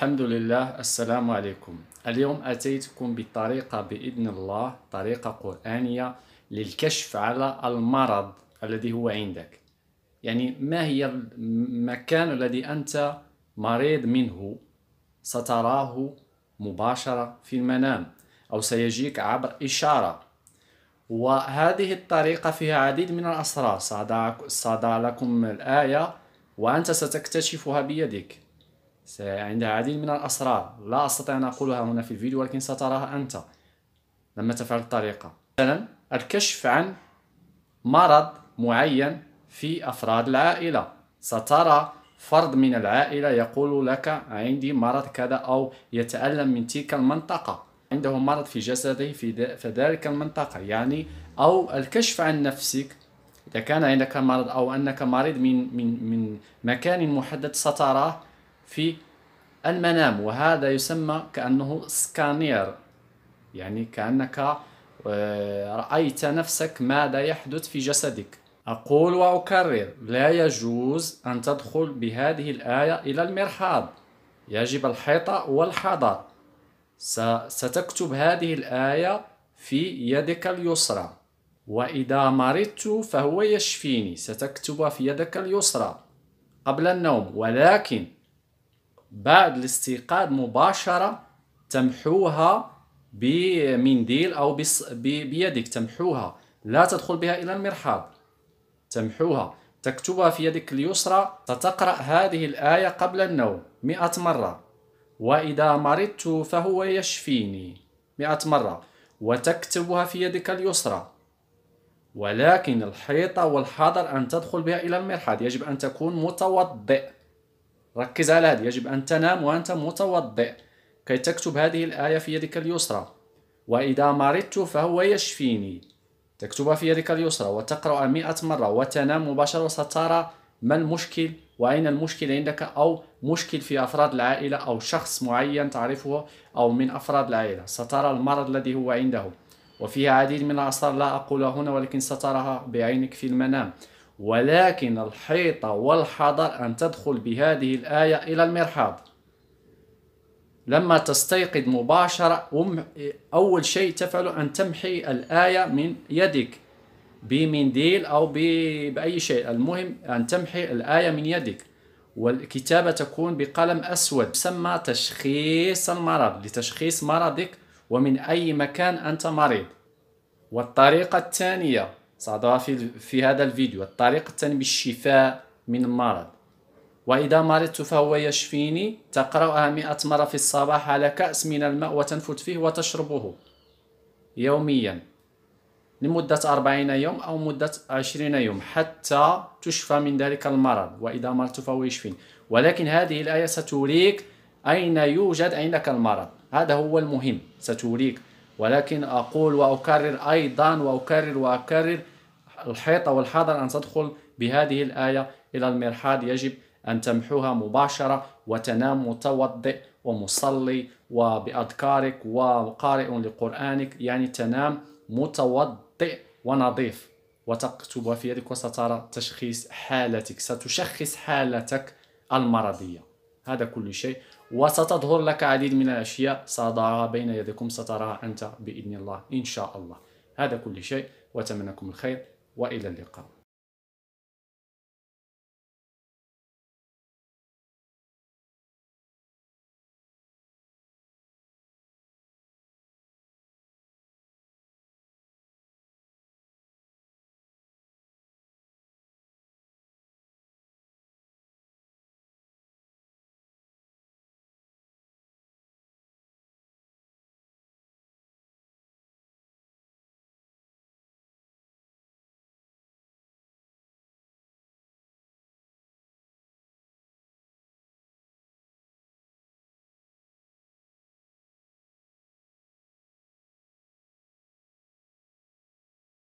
الحمد لله السلام عليكم اليوم أتيتكم بطريقة بإذن الله طريقة قرآنية للكشف على المرض الذي هو عندك يعني ما هي المكان الذي أنت مريض منه ستراه مباشرة في المنام أو سيجيك عبر إشارة وهذه الطريقة فيها عديد من الأسرار سأضع لكم الآية وأنت ستكتشفها بيدك عندها عديد من الأسرار لا أستطيع أن أقولها هنا في الفيديو ولكن ستراها أنت لما تفعل الطريقة مثلا الكشف عن مرض معين في أفراد العائلة سترى فرد من العائلة يقول لك عندي مرض كذا أو يتألم من تلك المنطقة عنده مرض في جسده في ذلك المنطقة يعني أو الكشف عن نفسك إذا كان عندك مرض أو أنك مريض من من من مكان محدد ستراه في المنام وهذا يسمى كأنه سكانير يعني كأنك آه، رأيت نفسك ماذا يحدث في جسدك أقول وأكرر لا يجوز أن تدخل بهذه الآية إلى المرحاض يجب الحيطة والحذر ستكتب هذه الآية في يدك اليسرى وإذا مرضت فهو يشفيني ستكتبها في يدك اليسرى قبل النوم ولكن بعد الاستيقاظ مباشرة تمحوها بمنديل أو بيدك تمحوها لا تدخل بها إلى المرحاض تمحوها تكتبها في يدك اليسرى تتقرأ هذه الآية قبل النوم مئة مرة وإذا مرضت فهو يشفيني مئة مرة وتكتبها في يدك اليسرى ولكن الحيطة والحذر أن تدخل بها إلى المرحاض يجب أن تكون متوضئ ركز على هذه يجب أن تنام وأنت متوضئ كي تكتب هذه الآية في يدك اليسرى وإذا مرضت فهو يشفيني تكتبها في يدك اليسرى وتقرأ مئة مرة وتنام مباشرة وسترى ما المشكل وأين المشكل عندك أو مشكل في أفراد العائلة أو شخص معين تعرفه أو من أفراد العائلة سترى المرض الذي هو عنده وفيها عديد من الأسرار لا أقولها هنا ولكن ستراها بعينك في المنام ولكن الحيطة والحذر أن تدخل بهذه الآية إلى المرحاض لما تستيقظ مباشرة أول شيء تفعله أن تمحي الآية من يدك بمنديل أو بأي شيء المهم أن تمحي الآية من يدك والكتابة تكون بقلم أسود تسمى تشخيص المرض لتشخيص مرضك ومن أي مكان أنت مريض والطريقة الثانية صادها في, في هذا الفيديو الطريق الثاني بالشفاء من المرض وإذا مرضت فهو يشفيني تقرأها مئة مرة في الصباح على كأس من الماء وتنفت فيه وتشربه يوميا لمدة أربعين يوم أو مدة عشرين يوم حتى تشفى من ذلك المرض وإذا مرضت فهو يشفيني ولكن هذه الآية ستريك أين يوجد عندك المرض هذا هو المهم ستريك ولكن أقول وأكرر أيضا وأكرر وأكرر الحيطة والحذر أن تدخل بهذه الآية إلى المرحاض يجب أن تمحوها مباشرة وتنام متوضئ ومصلي وبأذكارك وقارئ لقرآنك يعني تنام متوضئ ونظيف وتكتب في يدك وسترى تشخيص حالتك ستشخص حالتك المرضيه هذا كل شيء وستظهر لك عديد من الأشياء سأضعها بين يديكم ستراها أنت بإذن الله إن شاء الله هذا كل شيء وأتمنى لكم الخير وإلى اللقاء